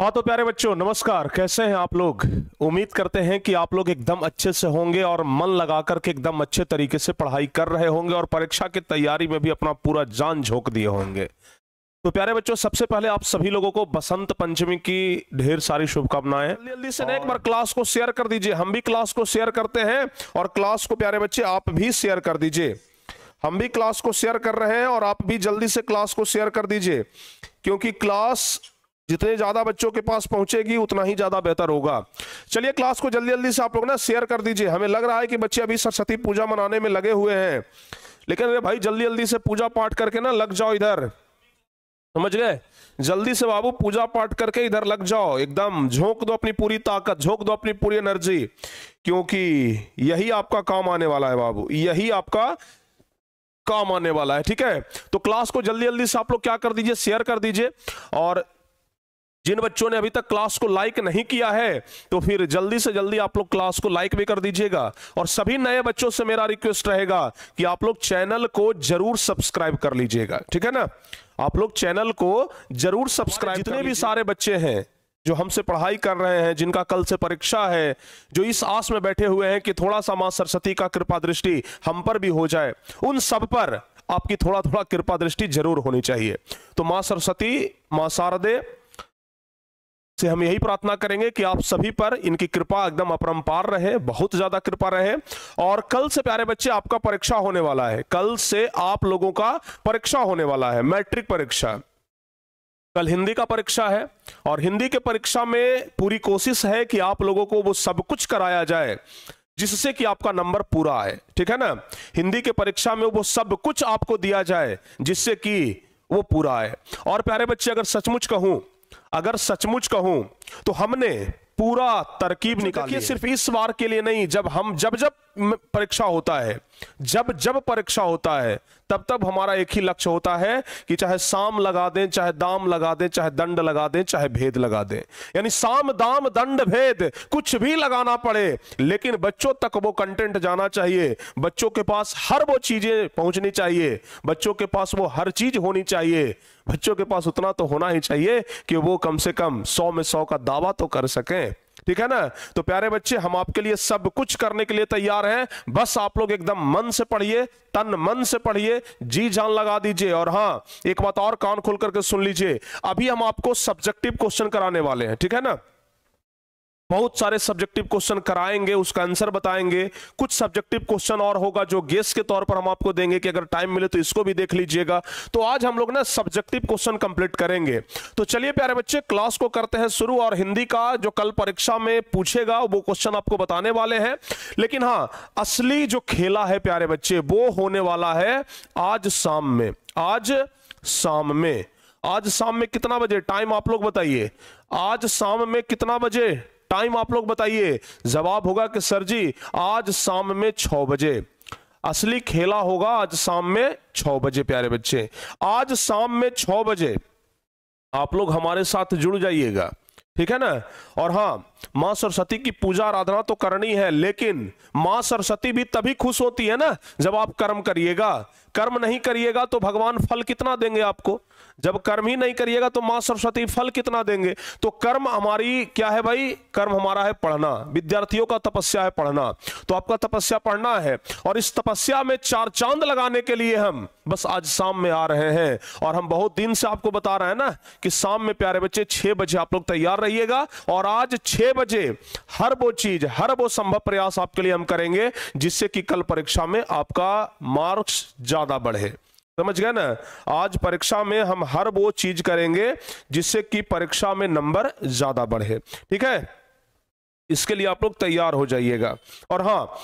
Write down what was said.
हाँ तो प्यारे बच्चों नमस्कार कैसे हैं आप लोग उम्मीद करते हैं कि आप लोग एकदम अच्छे से होंगे और मन लगा करके एकदम अच्छे तरीके से पढ़ाई कर रहे होंगे और परीक्षा की तैयारी में भी अपना पूरा जान झोंक दिए होंगे तो प्यारे बच्चों सबसे पहले आप सभी लोगों को बसंत पंचमी की ढेर सारी शुभकामनाएं जल्दी से एक बार क्लास को शेयर कर दीजिए हम भी क्लास को शेयर करते हैं और क्लास को प्यारे बच्चे आप भी शेयर कर दीजिए हम भी क्लास को शेयर कर रहे हैं और आप भी जल्दी से क्लास को शेयर कर दीजिए क्योंकि क्लास जितने ज़्यादा बच्चों के पास पहुंचेगी उतना ही ज़्यादा बेहतर होगा चलिए क्लास को जल्दी जल्दी से आप लोग ना शेयर कर दीजिए हमें लग रहा है कि बच्चे अभी सरस्वती पूजा मनाने में लगे हुए हैं लेकिन अरे भाई जल्दी जल्दी से पूजा पाठ करके ना लग जाओ इधर समझ गए जल्दी से बाबू पूजा पाठ करके इधर लग जाओ एकदम झोंक दो अपनी पूरी ताकत झोंक दो अपनी पूरी एनर्जी क्योंकि यही आपका काम आने वाला है बाबू यही आपका काम आने वाला है ठीक है तो क्लास को जल्दी जल्दी से आप लोग क्या कर दीजिए शेयर कर दीजिए और जिन बच्चों ने अभी तक क्लास को लाइक नहीं किया है तो फिर जल्दी से जल्दी आप लोग क्लास को लाइक भी कर दीजिएगा और सभी नए बच्चों से मेरा रिक्वेस्ट रहेगा कि आप लोग चैनल को जरूर सब्सक्राइब कर लीजिएगा ठीक है ना आप लोग चैनल को जरूर सब्सक्राइब जितने भी सारे बच्चे हैं जो हमसे पढ़ाई कर रहे हैं जिनका कल से परीक्षा है जो इस आस में बैठे हुए हैं कि थोड़ा सा मां सरस्वती का कृपा दृष्टि हम पर भी हो जाए उन सब पर आपकी थोड़ा थोड़ा कृपा दृष्टि जरूर होनी चाहिए तो मां सरस्वती मां शारदे से हम यही प्रार्थना करेंगे कि आप सभी पर इनकी कृपा एकदम अपरंपार रहे बहुत ज्यादा कृपा रहे और कल से प्यारे बच्चे आपका परीक्षा होने वाला है कल से आप लोगों का परीक्षा होने वाला है मैट्रिक परीक्षा कल हिंदी का परीक्षा है और हिंदी के परीक्षा में पूरी कोशिश है कि आप लोगों को वो सब कुछ कराया जाए जिससे कि आपका नंबर पूरा आए ठीक है ना हिंदी के परीक्षा में वो सब कुछ आपको दिया जाए जिससे कि वो पूरा आए और प्यारे बच्चे अगर सचमुच कहूं अगर सचमुच कहूं तो हमने पूरा तरकीब निकाली सिर्फ इस बार के लिए नहीं जब हम जब जब परीक्षा होता है जब जब परीक्षा होता है तब तब हमारा एक ही लक्ष्य होता है कि चाहे साम लगा दें चाहे दाम लगा दें चाहे दंड लगा दें चाहे भेद लगा दें यानी साम दाम दंड भेद कुछ भी लगाना पड़े लेकिन बच्चों तक वो कंटेंट जाना चाहिए बच्चों के पास हर वो चीजें पहुंचनी चाहिए बच्चों के पास वो हर चीज होनी चाहिए बच्चों के पास उतना तो होना ही चाहिए कि वो कम से कम सौ में सौ का दावा तो कर सकें ठीक है ना तो प्यारे बच्चे हम आपके लिए सब कुछ करने के लिए तैयार हैं बस आप लोग एकदम मन से पढ़िए तन मन से पढ़िए जी जान लगा दीजिए और हाँ एक बात और कान खोल करके सुन लीजिए अभी हम आपको सब्जेक्टिव क्वेश्चन कराने वाले हैं ठीक है ना बहुत सारे सब्जेक्टिव क्वेश्चन कराएंगे उसका आंसर बताएंगे कुछ सब्जेक्टिव क्वेश्चन और होगा जो गेस के तौर पर हम आपको देंगे कि अगर टाइम मिले तो इसको भी देख लीजिएगा तो आज हम लोग ना सब्जेक्टिव क्वेश्चन कंप्लीट करेंगे तो चलिए प्यारे बच्चे क्लास को करते हैं शुरू और हिंदी का जो कल परीक्षा में पूछेगा वो क्वेश्चन आपको बताने वाले हैं लेकिन हाँ असली जो खेला है प्यारे बच्चे वो होने वाला है आज शाम में आज शाम में आज शाम में कितना बजे टाइम आप लोग बताइए आज शाम में कितना बजे टाइम आप लोग बताइए जवाब होगा कि सर जी आज शाम में छ बजे असली खेला होगा आज शाम में छ बजे प्यारे बच्चे आज शाम में छ बजे आप लोग हमारे साथ जुड़ जाइएगा ठीक है ना और हाँ माँ सरस्वती की पूजा आराधना तो करनी है लेकिन माँ सरस्वती भी तभी खुश होती है ना जब आप कर्म करिएगा कर्म नहीं करिएगा तो भगवान फल कितना देंगे आपको जब कर्म ही नहीं करिएगा तो माँ सरस्वती फल कितना देंगे तो कर्म हमारी क्या है भाई कर्म हमारा है पढ़ना विद्यार्थियों का तपस्या है पढ़ना तो आपका तपस्या पढ़ना है और इस तपस्या में चार चांद लगाने के लिए हम बस आज शाम में आ रहे हैं और हम बहुत दिन से आपको बता रहे हैं ना कि शाम में प्यारे बच्चे छह बजे आप लोग तैयार रहिएगा और आज छह बजे हर वो चीज हर वो संभव प्रयास आपके लिए हम करेंगे जिससे कि कल परीक्षा में आपका मार्क्स ज्यादा बढ़े समझ गए ना आज परीक्षा में हम हर वो चीज करेंगे जिससे कि परीक्षा में नंबर ज्यादा बढ़े ठीक है इसके लिए आप लोग तैयार हो जाइएगा और हाँ